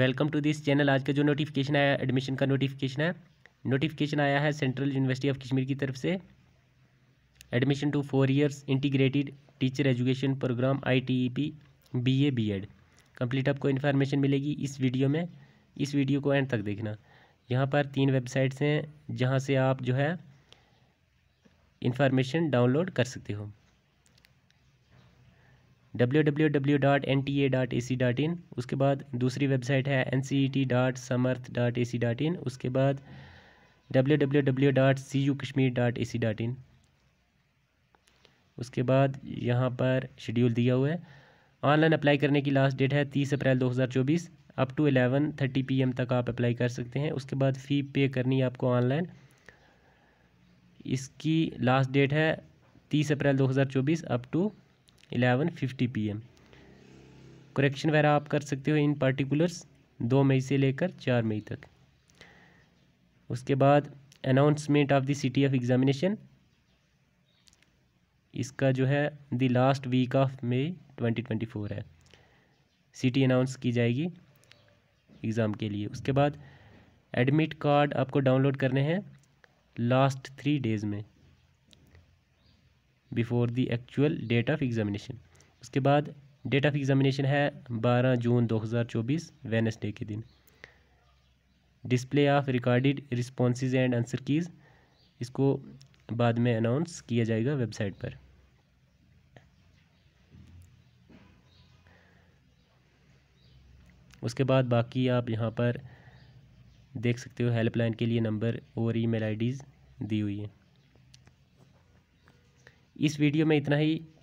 welcome to this channel आज का जो नोटिफिकेशन आया एडमिशन का नोटिफिकेशन है नोटिफिकेशन आया है सेंट्रल यूनिवर्सिटी ऑफ कश्मीर की तरफ से admission to four years integrated teacher education programme I T E P B A B Ed complete आपको इन्फॉर्मेशन मिलेगी इस वीडियो में इस वीडियो को एंड तक देखना यहाँ पर तीन वेबसाइट्स हैं जहाँ से आप जो है इन्फॉर्मेशन डाउनलोड कर सकते हो W W W dot N T A dot A C dot in उसके बाद दूसरी वेबसाइट है N C E T dot Samarth dot A C dot in उसके बाद W W W dot C U Kashmir dot A C dot in उसके बाद यहाँ पर शेड्यूल दिया हुआ है ऑनलाइन अप्लाई करने की लास्ट डेट है तीस अप्रैल दो हज़ार चौबीस up to eleven thirty P M तक आप अप्लाई कर सकते हैं उसके बाद फ़ी पे करनी है आपको ऑनलाइन इसकी लास्ट डेट है तीस अप्रैल दो हज़ार चौबीस up to eleven fifty P M correction वगैरह आप कर सकते हो इन पार्टिकुलर्स दो मई से लेकर चार मई तक उसके बाद announcement of the city of examination इसका जो है the last week of May 2024 है सिटी अनाउंस की जाएगी एग्ज़ाम के लिए उसके बाद एडमिट कार्ड आपको डाउनलोड करने हैं लास्ट थ्री डेज़ में before the actual date of examination उसके बाद डेट ऑफ एग्ज़ामिनेशन है 12 जून 2024 वेनसडे के दिन display of recorded responses and answer keys इसको बाद में अनाउंस किया जाएगा वेबसाइट पर उसके बाद बाकी आप यहाँ पर देख सकते हो हेल्पलाइन के लिए नंबर और ईमेल आईडीज़ दी हुई है इस वीडियो में इतना ही